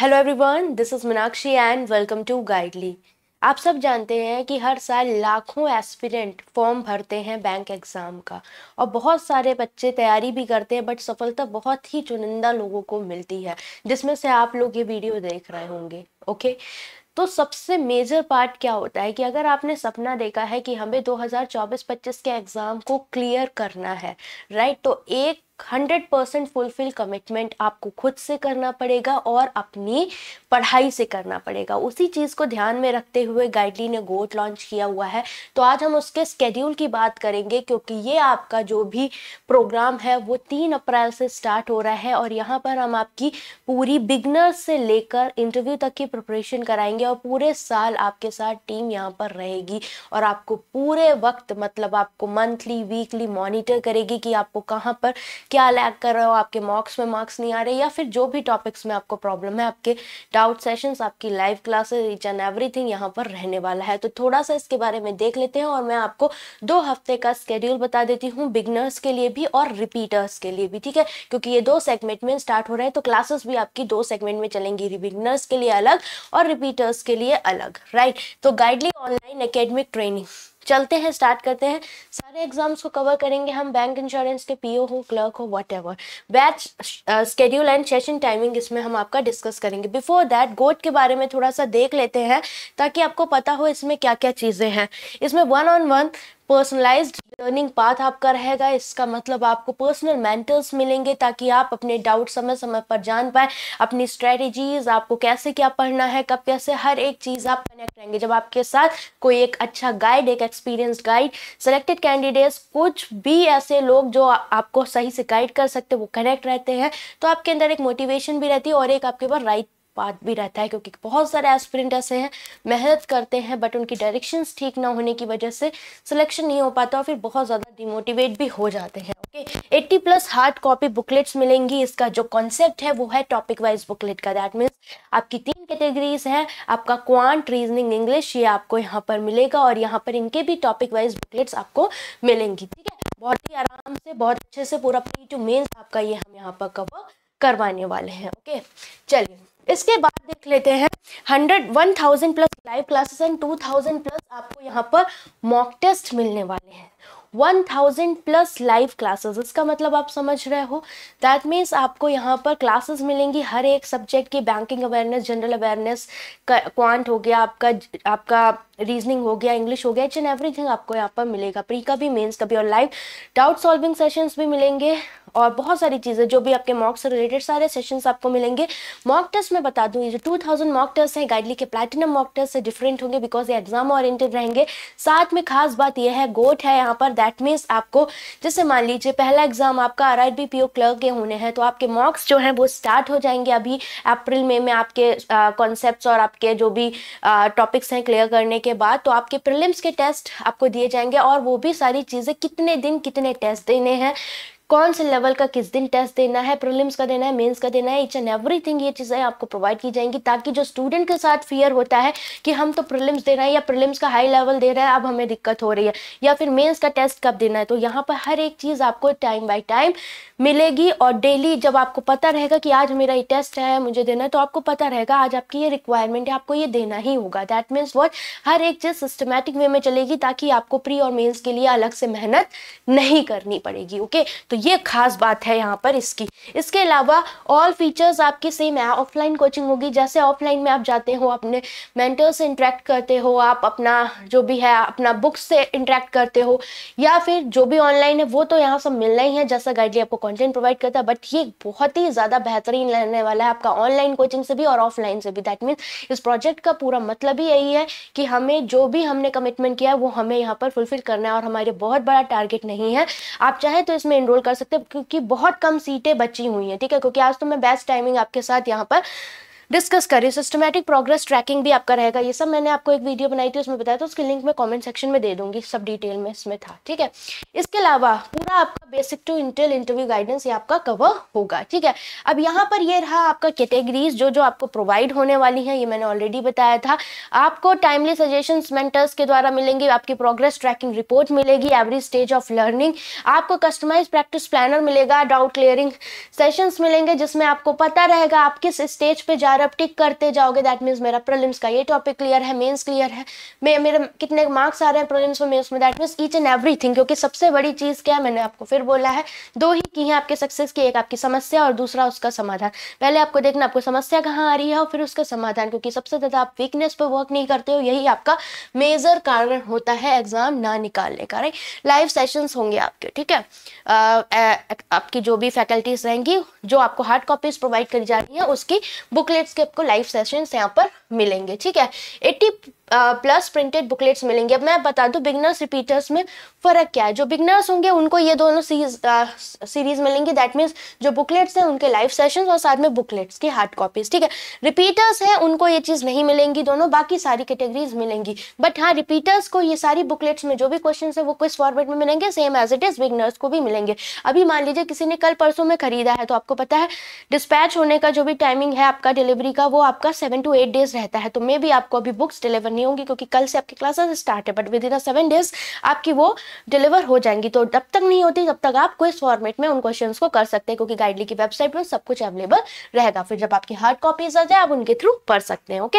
Hello everyone this is Meenakshi and welcome to Guidely आप सब जानते हैं कि हर साल लाखों एस्पिरेंट फॉर्म भरते हैं बैंक एग्ज़ाम का और बहुत सारे बच्चे तैयारी भी करते हैं बट सफलता बहुत ही चुनिंदा लोगों को मिलती है जिसमें से आप लोग ये वीडियो देख रहे होंगे ओके तो सबसे मेजर पार्ट क्या होता है कि अगर आपने सपना देखा है कि हमें 2024-25 के एग्ज़ाम को क्लियर करना है राइट तो एक हंड्रेड परसेंट फुलफिल कमिटमेंट आपको खुद से करना पड़ेगा और अपनी पढ़ाई से करना पड़ेगा उसी चीज़ को ध्यान में रखते हुए गाइडली ने गोट लॉन्च किया हुआ है तो आज हम उसके स्केड्यूल की बात करेंगे क्योंकि ये आपका जो भी प्रोग्राम है वो तीन अप्रैल से स्टार्ट हो रहा है और यहाँ पर हम आपकी पूरी बिगनर से लेकर इंटरव्यू तक की प्रिपरेशन कराएंगे और पूरे साल आपके साथ टीम यहाँ पर रहेगी और आपको पूरे वक्त मतलब आपको मंथली वीकली मॉनिटर करेगी कि आपको कहाँ पर क्या लैग कर रहे हो आपके मार्क्स में मार्क्स नहीं आ रहे या फिर जो भी टॉपिक्स में आपको प्रॉब्लम है आपके डाउट सेशंस आपकी live classes each and everything यहाँ पर रहने वाला है तो थोड़ा सा इसके बारे में देख लेते हैं और मैं आपको दो हफ्ते का स्केड्यूल बता देती हूँ बिगनर्स के लिए भी और रिपीटर्स के लिए भी ठीक है क्योंकि ये दो सेगमेंट में स्टार्ट हो रहे हैं तो क्लासेस भी आपकी दो सेगमेंट में चलेंगी बिगनर्स के लिए अलग और रिपीटर्स के लिए अलग राइट तो गाइडली ऑनलाइन अकेडमिक ट्रेनिंग चलते हैं स्टार्ट करते हैं सारे एग्जाम्स को कवर करेंगे हम बैंक इंश्योरेंस के पीओ हो क्लर्क हो whatever batch schedule and session timing इसमें हम आपका डिस्कस करेंगे बिफोर दैट गोट के बारे में थोड़ा सा देख लेते हैं ताकि आपको पता हो इसमें क्या क्या चीज़ें हैं इसमें one on one personalised learning path आपका रहेगा इसका मतलब आपको पर्सनल मेंटल्स मिलेंगे ताकि आप अपने डाउट समय समय पर जान पाए अपनी स्ट्रेटजीज आपको कैसे क्या पढ़ना है कब कैसे हर एक चीज़ आप कनेक्ट रहेंगे जब आपके साथ कोई एक अच्छा गाइड एक एक्सपीरियंस गाइड सेलेक्टेड कैंडिडेट्स कुछ भी ऐसे लोग जो आपको सही से गाइड कर सकते वो कनेक्ट रहते हैं तो आपके अंदर एक मोटिवेशन भी रहती है और एक आपके पास राइट बात भी रहता है क्योंकि बहुत सारे एस्पिरेंट ऐसे हैं मेहनत करते हैं बट उनकी डायरेक्शंस ठीक ना होने की वजह से सिलेक्शन नहीं हो पाता और फिर बहुत ज़्यादा डिमोटिवेट भी हो जाते हैं okay eighty plus hard copy booklets मिलेंगी इसका जो कॉन्सेप्ट है वो है टॉपिक वाइज बुकलेट का दैट मीन्स आपकी तीन कैटेगरीज हैं आपका क्वांट रीजनिंग इंग्लिश ये आपको यहाँ पर मिलेगा और यहाँ पर इनके भी टॉपिक वाइज बुकलेट्स आपको मिलेंगी ठीक है बहुत ही आराम से बहुत अच्छे से पूरा प्री टू मेन्स आपका ये हम यहाँ पर कवर करवाने वाले हैं ओके चलिए इसके बाद देख लेते हैं hundred one thousand plus live classes and two thousand plus आपको यहाँ पर मॉक टेस्ट मिलने वाले हैं one thousand plus live classes इसका मतलब आप समझ रहे हो दैट मीन्स आपको यहाँ पर क्लासेस मिलेंगी हर एक सब्जेक्ट की banking awareness general awareness quant हो गया आपका आपका रीजनिंग हो गया इंग्लिश हो गया एच एंड एवरीथिंग आपको यहाँ पर मिलेगा प्री का भी मेन्स का भी और लाइव डाउट सॉल्विंग सेशंस भी मिलेंगे और बहुत सारी चीज़ें जो भी आपके मॉक से रिलेटेड सारे सेशंस आपको मिलेंगे मॉक टेस्ट मैं बता दूँ ये जो 2000 मॉक टेस्ट हैं गाइडली के प्लैटिनम मॉक टेस्ट से डिफरेंट होंगे बिकॉज ये एग्जाम ओरिएंटेड रहेंगे साथ में खास बात यह है गोट है यहाँ पर दैट मीन्स आपको जैसे मान लीजिए पहला एग्जाम आपका आर आई क्लर्क के होने हैं तो आपके मॉक्स जो हैं वो स्टार्ट हो जाएंगे अभी अप्रैल में में आपके कॉन्सेप्ट और आपके जो भी टॉपिक्स हैं क्लियर करने के बाद तो आपके प्रिलिम्स के टेस्ट आपको दिए जाएंगे और वो भी सारी चीज़ें कितने दिन कितने टेस्ट देने हैं कौन से लेवल का किस दिन टेस्ट देना है प्रोलिम्स का देना है मेंस का देना है इच एंड एवरीथिंग ये चीज़ें आपको प्रोवाइड की जाएंगी ताकि जो स्टूडेंट के साथ फियर होता है कि हम तो प्रिलिम्स दे रहे हैं या प्रिलिम्स का हाई लेवल दे रहे हैं अब हमें दिक्कत हो रही है या फिर मेन्स का टेस्ट कब देना है तो यहाँ पर हर एक चीज़ आपको टाइम बाई टाइम मिलेगी और डेली जब आपको पता रहेगा कि आज मेरा ये टेस्ट है मुझे देना है तो आपको पता रहेगा आज आपकी ये रिक्वायरमेंट है आपको ये देना ही होगा दैट मीन्स वॉट हर एक चीज़ सिस्टमेटिक वे में चलेगी ताकि आपको प्री और मेन्स के लिए अलग से मेहनत नहीं करनी पड़ेगी ओके तो ये खास बात है यहाँ पर इसकी इसके अलावा ऑल फीचर्स आपकी सेम है ऑफलाइन कोचिंग होगी जैसे ऑफलाइन में आप जाते हो अपने मेंटर से इंटरेक्ट करते हो आप अपना जो भी है अपना बुक्स से इंटरेक्ट करते हो या फिर जो भी ऑनलाइन है वो तो यहाँ सब मिलना ही है जैसा गाइडली आपको कॉन्टेंट प्रोवाइड करता है बट ये बहुत ही ज़्यादा बेहतरीन रहने वाला है आपका ऑनलाइन कोचिंग से भी और ऑफलाइन से भी दैट मीन्स इस प्रोजेक्ट का पूरा मतलब ही यही है कि हमें जो भी हमने कमिटमेंट किया है वो हमें यहाँ पर फुलफिल करना है और हमारे बहुत बड़ा टारगेट नहीं है आप चाहे तो इसमें इनरोल कर सकते हैं क्योंकि बहुत कम सीटें बची हुई हैं ठीक है क्योंकि आज तो मैं बेस्ट टाइमिंग आपके साथ यहाँ पर डिस्कस कर रही हूँ सिस्टमेटिक प्रोग्रेस ट्रैकिंग भी आपका रहेगा ये सब मैंने आपको एक वीडियो बनाई थी उसमें बताया था उसके लिंक मैं कमेंट सेक्शन में दे दूंगी सब डिटेल में इसमें था ठीक है इसके अलावा पूरा आपका बेसिक टू इंटेल इंटरव्यू गाइडेंस ये आपका कवर होगा ठीक है अब यहाँ पर ये रहा आपका कैटेगरीज जो जो आपको प्रोवाइड होने वाली हैं ये मैंने ऑलरेडी बताया था आपको टाइमली सजेशन मेंटर्स के द्वारा मिलेंगे आपकी प्रोग्रेस ट्रैकिंग रिपोर्ट मिलेगी एवरी स्टेज ऑफ लर्निंग आपको कस्टमाइज प्रैक्टिस प्लानर मिलेगा डाउट क्लियरिंग सेशंस मिलेंगे जिसमें आपको पता रहेगा आप किस स्टेज पर जा रहे टिक करते जाओगे दैट मीन्स मेरा प्रिलिम्स का ये टॉपिक क्लियर है मेन्स क्लियर है मेरे कितने मार्क्स आ रहे हैं प्रिलिम्स में mains that means each and every क्योंकि सबसे बड़ी चीज़ क्या है मैंने आपको फिर फिर बोला है दो ही की हैं आपके सक्सेस की एक आपकी समस्या और दूसरा उसका समाधान पहले आपको देखना आपको समस्या कहाँ आ रही है और फिर उसका समाधान क्योंकि सबसे ज़्यादा आप वीकनेस पर वर्क नहीं करते हो यही आपका मेजर कारण होता है एग्ज़ाम ना निकालने का राइट लाइव सेशंस होंगे आपके ठीक है आपकी जो भी फैकल्टीज रहेंगी जो आपको हार्ड कॉपीज प्रोवाइड करी जा रही है उसकी बुकलेट्स के आपको लाइव सेशंस यहाँ पर मिलेंगे ठीक है एट्टी प्लस प्रिंटेड बुकलेट्स मिलेंगे अब मैं बता दूं बिगनर्स रिपीटर्स में फ़र्क क्या है जो बिगनर्स होंगे उनको ये दोनों सीरीज सीरीज मिलेंगी दैट मीन्स जो बुकलेट्स हैं उनके लाइव सेशन और साथ में बुकलेट्स की हार्ड कॉपीज़ ठीक है रिपीटर्स हैं उनको ये चीज़ नहीं मिलेंगी दोनों बाकी सारी कैटेगरीज मिलेंगी बट हाँ रिपीटर्स को ये सारी बुकलेट्स में जो भी क्वेश्चन है वो किस फॉर्मेट में मिलेंगे same as it is beginners को भी मिलेंगे अभी मान लीजिए किसी ने कल परसों में खरीदा है तो आपको पता है डिस्पैच होने का जो भी टाइमिंग है आपका डिलीवरी का वो आपका सेवन टू एट डेज रहता है तो मे भी आपको अभी बुक्स डिलीवर करनी होगी क्योंकि कल से आपकी क्लासेस स्टार्ट है but within seven days आपकी वो डिलीवर हो जाएंगी तो जब तक नहीं होती तब तक आप क्विज फॉर्मेट में उन क्वेश्चन को कर सकते हैं क्योंकि गाइडली की वेबसाइट पर सब कुछ अवेलेबल रहेगा फिर जब आपकी हार्ड कॉपीज आ जाए आप उनके थ्रू पढ़ सकते हैं ओके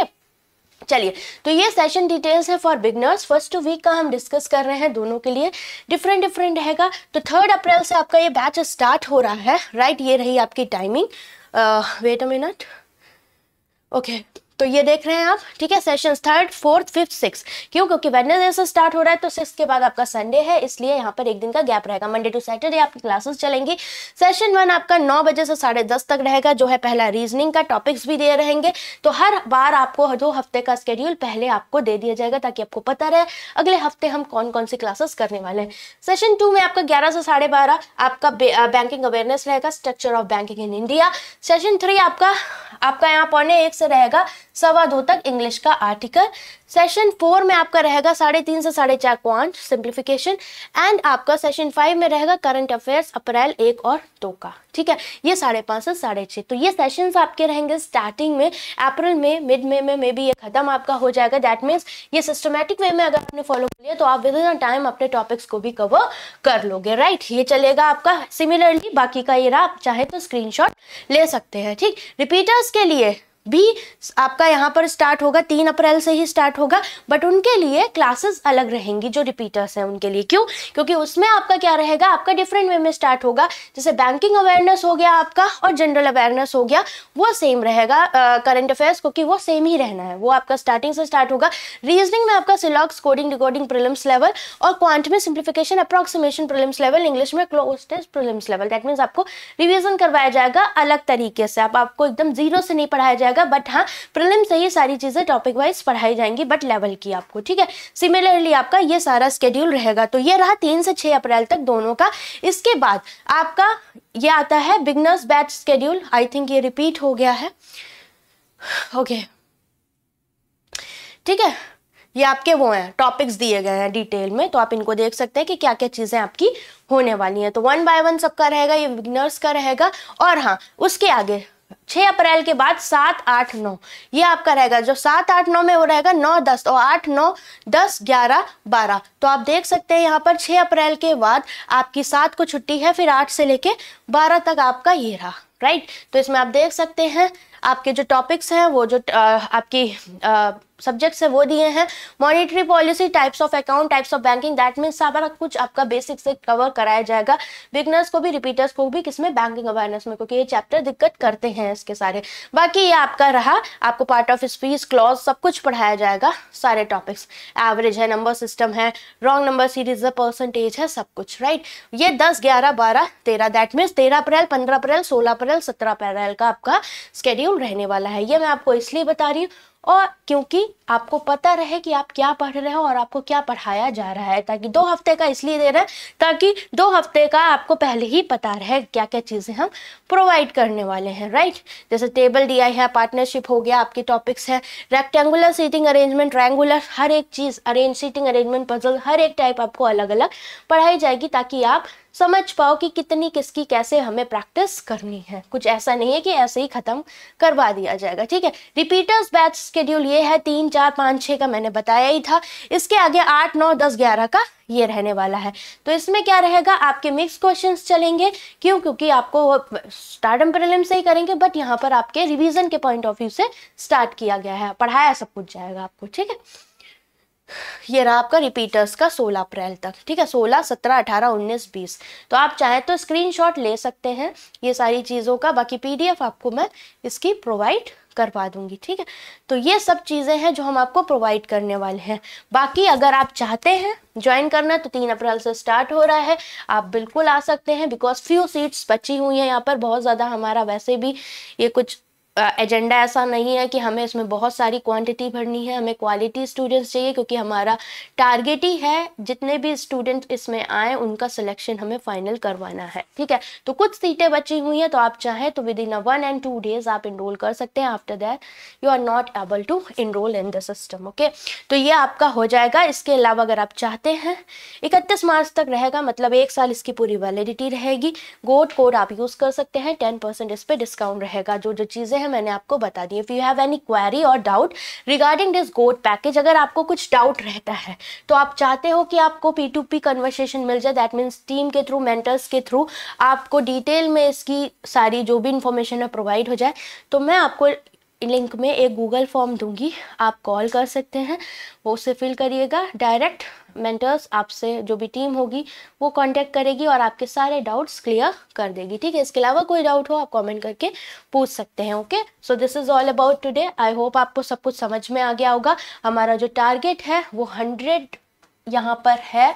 चलिए तो ये सेशन डिटेल्स है फॉर बिगनर्स फर्स्ट वीक का हम डिस्कस कर रहे हैं दोनों के लिए डिफरेंट डिफरेंट रहेगा तो थर्ड अप्रैल से आपका ये बैच स्टार्ट हो रहा है राइट right? ये रही आपकी timing wait a minute okay तो ये देख रहे हैं आप ठीक है session third fourth fifth six क्यों क्योंकि वेडनेसडे से स्टार्ट हो रहा है तो सिक्स के बाद आपका संडे है इसलिए यहाँ पर एक दिन का गैप रहेगा मंडे टू सैटरडे आपकी क्लासेस चलेंगी सेशन वन आपका नौ बजे से साढ़े दस तक रहेगा जो है पहला रीजनिंग का टॉपिक्स भी दिए रहेंगे तो हर बार आपको दो हफ्ते का स्केड्यूल पहले आपको दे दिया जाएगा ताकि आपको पता रहे अगले हफ्ते हम कौन कौन सी क्लासेस करने वाले हैं सेशन टू में आपका ग्यारह से साढ़े बारह आपका बैंकिंग अवेयरनेस रहेगा structure of banking in India session three आपका आपका यहाँ पौने एक से रहेगा सवा दो तक इंग्लिश का आर्टिकल सेशन फोर में आपका रहेगा साढ़े तीन से साढ़े चार क्वांट सिंप्लीफिकेशन एंड आपका सेशन फाइव में रहेगा करंट अफेयर्स अप्रैल एक और दो का ठीक है ये साढ़े पाँच से साढ़े छः तो ये सेशंस आपके रहेंगे स्टार्टिंग में अप्रैल में मिड मे में मे बी ये खत्म आपका हो जाएगा दैट मीन्स ये सिस्टमेटिक वे में अगर आपने फॉलो कर लिया तो आप विद इन अ टाइम अपने टॉपिक्स को भी कवर कर लोगे राइट ये चलेगा आपका सिमिलरली बाकी का ये रहा आप चाहे तो स्क्रीन ले सकते हैं ठीक रिपीटर्स के लिए भी आपका यहाँ पर स्टार्ट होगा तीन अप्रैल से ही स्टार्ट होगा बट उनके लिए क्लासेस अलग रहेंगी जो रिपीटर्स हैं उनके लिए क्यों क्योंकि उसमें आपका क्या रहेगा आपका डिफरेंट वे में स्टार्ट होगा जैसे बैंकिंग अवेयरनेस हो गया आपका और जनरल अवेयरनेस हो गया वो सेम रहेगा करंट अफेयर्स क्योंकि वो सेम ही रहना है वो आपका स्टार्टिंग से स्टार्ट होगा रीजनिंग में आपका सिलॉक्स कोडिंग रिकॉर्डिंग प्रिलिम्स लेवल और क्वांट में simplification approximation prelims level English में cloze test prelims level that means आपको रिविजन करवाया जाएगा अलग तरीके से आपको एकदम जीरो से नहीं पढ़ाया जाएगा जाएगा बट हाँ प्रिलिम से ये सारी चीज़ें टॉपिक वाइज पढ़ाई जाएंगी बट लेवल की आपको ठीक है सिमिलरली आपका ये सारा स्केड्यूल रहेगा तो ये रहा तीन से छः अप्रैल तक दोनों का इसके बाद आपका ये आता है beginners batch schedule I think ये रिपीट हो गया है ओके ठीक है ये आपके वो हैं टॉपिक्स दिए गए हैं डिटेल में तो आप इनको देख सकते हैं कि क्या क्या चीज़ें आपकी होने वाली हैं तो वन बाय वन सबका रहेगा ये बिगनर्स का रहेगा और हाँ उसके आगे छह अप्रैल के बाद सात आठ नौ ये आपका रहेगा जो सात आठ नौ में वो रहेगा नौ दस और आठ नौ दस ग्यारह बारह तो आप देख सकते हैं यहाँ पर छह अप्रैल के बाद आपकी सात को छुट्टी है फिर आठ से लेके बारह तक आपका ये रहा राइट तो इसमें आप देख सकते हैं आपके जो टॉपिक्स हैं वो जो आ, आपकी आ, सब्जेक्ट्स है वो दिए हैं monetary policy types of account types of banking that means सारा कुछ आपका बेसिक से कवर कराया जाएगा बिगनर्स को भी रिपीटर्स को भी किसमें बैंकिंग अवेयरनेस में क्योंकि ये चैप्टर दिक्कत करते हैं इसके सारे बाकी ये आपका रहा आपको पार्ट ऑफ स्पीच क्लॉज सब कुछ पढ़ाया जाएगा सारे टॉपिक्स एवरेज है नंबर सिस्टम है रॉन्ग नंबर सीरीज है परसेंटेज है सब कुछ राइट ये दस ग्यारह बारह तेरह दैट मीन्स तेरह अप्रैल पंद्रह अप्रैल सोलह अप्रैल सत्रह अप्रैल का आपका स्केड्यूल रहने वाला है ये मैं आपको इसलिए बता रही हूँ और क्योंकि आपको पता रहे कि आप क्या पढ़ रहे हो और आपको क्या पढ़ाया जा रहा है ताकि दो हफ्ते का इसलिए दे रहे हैं ताकि दो हफ्ते का आपको पहले ही पता रहे क्या क्या चीज़ें हम प्रोवाइड करने वाले हैं राइट जैसे टेबल दिया है पार्टनरशिप हो गया आपके टॉपिक्स हैं रेक्टेंगुलर सीटिंग अरेंजमेंट रेंगुलर हर एक चीज़ अरेंज सीटिंग अरेंजमेंट पजल हर एक टाइप आपको अलग अलग पढ़ाई जाएगी ताकि आप समझ पाओ कि कितनी किसकी कैसे हमें प्रैक्टिस करनी है कुछ ऐसा नहीं है कि ऐसे ही ख़त्म करवा दिया जाएगा ठीक है रिपीटर्स बैच स्केड्यूल ये है तीन चार पाँच छः का मैंने बताया ही था इसके आगे आठ नौ दस ग्यारह का ये रहने वाला है तो इसमें क्या रहेगा आपके मिक्स क्वेश्चन चलेंगे क्यों क्योंकि आपको स्टार्टम प्रिलिम से ही करेंगे बट यहाँ पर आपके रिविजन के पॉइंट ऑफ व्यू से स्टार्ट किया गया है पढ़ाया सब कुछ जाएगा आपको ठीक है ये रहा आपका रिपीटर्स का 16 अप्रैल तक ठीक है 16, 17, 18, 19, 20 तो आप चाहे तो स्क्रीनशॉट ले सकते हैं ये सारी चीज़ों का बाकी पीडीएफ आपको मैं इसकी प्रोवाइड करवा दूंगी ठीक है तो ये सब चीज़ें हैं जो हम आपको प्रोवाइड करने वाले हैं बाकी अगर आप चाहते हैं ज्वाइन करना तो तीन अप्रैल से स्टार्ट हो रहा है आप बिल्कुल आ सकते हैं बिकॉज फ्यू सीट्स बची हुई हैं यहाँ पर बहुत ज़्यादा हमारा वैसे भी ये कुछ एजेंडा uh, ऐसा नहीं है कि हमें इसमें बहुत सारी क्वांटिटी भरनी है हमें क्वालिटी स्टूडेंट्स चाहिए क्योंकि हमारा टारगेट ही है जितने भी स्टूडेंट इसमें आए उनका सिलेक्शन हमें फाइनल करवाना है ठीक है तो कुछ सीटें बची हुई हैं तो आप चाहें तो within a one and two days आप इनरोल कर सकते हैं after that you are not able to enrol in the system okay तो ये आपका हो जाएगा इसके अलावा अगर आप चाहते हैं इकतीस मार्च तक रहेगा मतलब एक साल इसकी पूरी वैलिडिटी रहेगी गोड कोड आप यूज़ कर सकते हैं टेन परसेंट इस पर डिस्काउंट रहेगा जो जो चीज़ें मैंने आपको बता दी if you have any query और doubt regarding this goat package अगर आपको कुछ डाउट रहता है तो आप चाहते हो कि आपको पी टू पी कन्वर्सेशन मिल जाए दैट मीन्स टीम के थ्रू मेंटर्स के थ्रू आपको डिटेल में इसकी सारी जो भी इंफॉर्मेशन है प्रोवाइड हो जाए तो मैं आपको लिंक में एक गूगल फॉर्म दूंगी आप कॉल कर सकते हैं वो उसे फिल करिएगा डायरेक्ट मेंटर्स आपसे जो भी टीम होगी वो कांटेक्ट करेगी और आपके सारे डाउट्स क्लियर कर देगी ठीक है इसके अलावा कोई डाउट हो आप कमेंट करके पूछ सकते हैं okay so this is all about today I hope आपको सब कुछ समझ में आ गया होगा हमारा जो टारगेट है वो हंड्रेड यहाँ पर है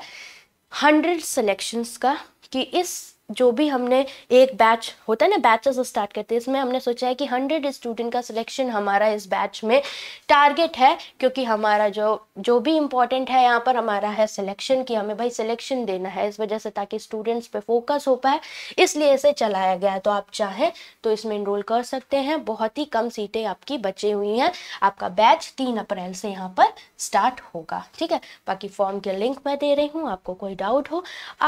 हंड्रेड सेलेक्शंस का कि इस जो भी हमने एक बैच होता है ना बैचेस स्टार्ट करते हैं इसमें हमने सोचा है कि हंड्रेड स्टूडेंट का सिलेक्शन हमारा इस बैच में टारगेट है क्योंकि हमारा जो जो भी इम्पोर्टेंट है यहाँ पर हमारा है सिलेक्शन कि हमें भाई सिलेक्शन देना है इस वजह से ताकि स्टूडेंट्स पे फोकस हो पाए इसलिए इसे चलाया गया तो आप चाहें तो इसमें इनरोल कर सकते हैं बहुत ही कम सीटें आपकी बची हुई हैं आपका बैच तीन अप्रैल से यहाँ पर स्टार्ट होगा ठीक है बाकी फॉर्म के लिंक मैं दे रही हूँ आपको कोई डाउट हो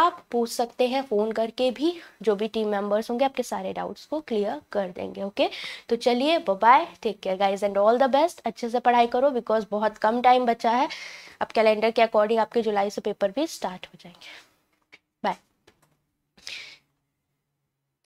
आप पूछ सकते हैं फ़ोन करके भी जो भी टीम मेंबर्स होंगे आपके सारे डाउट्स को क्लियर कर देंगे ओके तो चलिए bye take care guys and all the best अच्छे से पढ़ाई करो बिकॉज बहुत कम टाइम बचा है अब कैलेंडर के अकॉर्डिंग आपके जुलाई से पेपर भी स्टार्ट हो जाएंगे